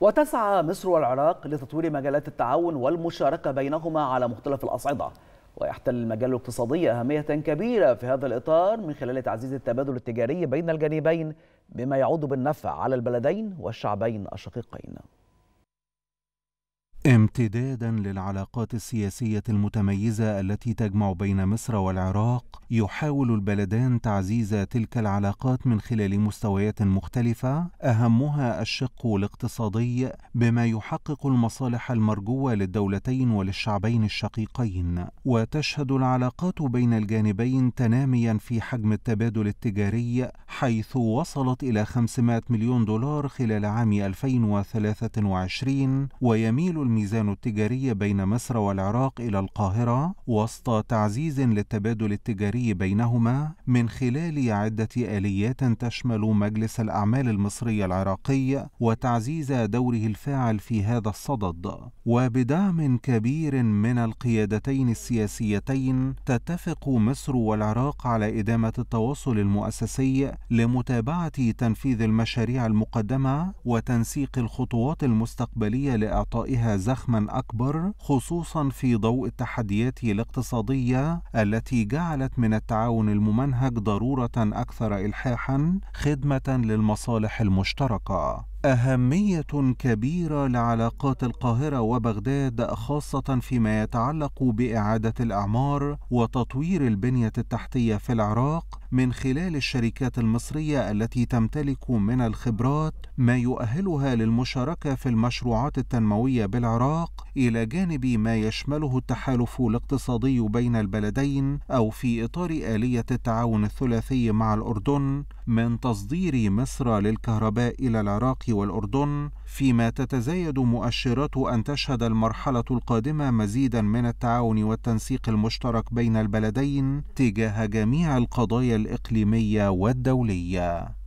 وتسعى مصر والعراق لتطوير مجالات التعاون والمشاركة بينهما على مختلف الأصعدة ويحتل المجال الاقتصادي أهمية كبيرة في هذا الإطار من خلال تعزيز التبادل التجاري بين الجانبين بما يعود بالنفع على البلدين والشعبين الشقيقين امتدادا للعلاقات السياسيه المتميزه التي تجمع بين مصر والعراق يحاول البلدان تعزيز تلك العلاقات من خلال مستويات مختلفه اهمها الشق الاقتصادي بما يحقق المصالح المرجوه للدولتين وللشعبين الشقيقين وتشهد العلاقات بين الجانبين تناميا في حجم التبادل التجاري حيث وصلت الى 500 مليون دولار خلال عام 2023 ويميل الميزان التجاري بين مصر والعراق إلى القاهرة وسط تعزيز للتبادل التجاري بينهما من خلال عدة آليات تشمل مجلس الأعمال المصري العراقي وتعزيز دوره الفاعل في هذا الصدد وبدعم كبير من القيادتين السياسيتين تتفق مصر والعراق على إدامة التواصل المؤسسي لمتابعة تنفيذ المشاريع المقدمة وتنسيق الخطوات المستقبلية لإعطائها زخما أكبر خصوصا في ضوء التحديات الاقتصادية التي جعلت من التعاون الممنهج ضرورة أكثر إلحاحا خدمة للمصالح المشتركة أهمية كبيرة لعلاقات القاهرة وبغداد خاصة فيما يتعلق بإعادة الأعمار وتطوير البنية التحتية في العراق من خلال الشركات المصرية التي تمتلك من الخبرات ما يؤهلها للمشاركة في المشروعات التنموية بالعراق إلى جانب ما يشمله التحالف الاقتصادي بين البلدين أو في إطار آلية التعاون الثلاثي مع الأردن من تصدير مصر للكهرباء إلى العراق والأردن فيما تتزايد مؤشرات أن تشهد المرحلة القادمة مزيدا من التعاون والتنسيق المشترك بين البلدين تجاه جميع القضايا الإقليمية والدولية